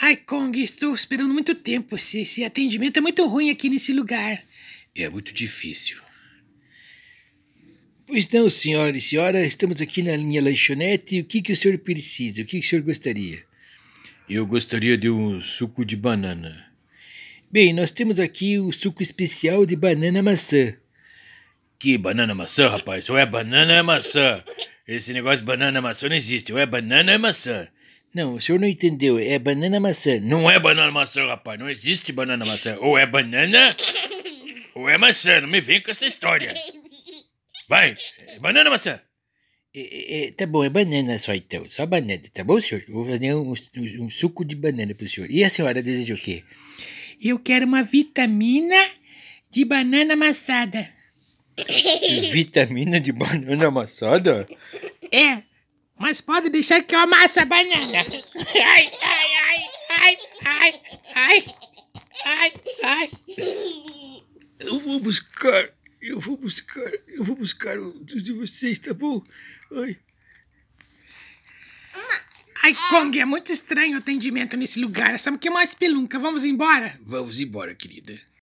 Ai, Kong, estou esperando muito tempo. Esse, esse atendimento é muito ruim aqui nesse lugar. É muito difícil. Pois não, senhora e senhora, estamos aqui na minha lanchonete. O que, que o senhor precisa? O que, que o senhor gostaria? Eu gostaria de um suco de banana. Bem, nós temos aqui o suco especial de banana maçã. Que banana maçã, rapaz? Ou é banana é maçã? Esse negócio de banana maçã não existe. Ou é banana é maçã. Não, o senhor não entendeu. É banana maçã. Não é banana maçã, rapaz. Não existe banana maçã. Ou é banana ou é maçã. Não me vem com essa história. Vai, é banana maçã. É, é, é, tá bom, é banana só então. Só banana, tá bom, senhor? Vou fazer um, um, um suco de banana pro senhor. E a senhora deseja o quê? Eu quero uma vitamina de banana amassada. Vitamina de banana amassada? É, mas pode deixar que eu amasse a banana. Ai, ai, ai, ai, ai, ai, ai, ai. Eu vou buscar, eu vou buscar, eu vou buscar um dos de vocês, tá bom? Ai. Ai, Kong, é muito estranho o atendimento nesse lugar. Essa é que é mais pelunca? Vamos embora? Vamos embora, querida.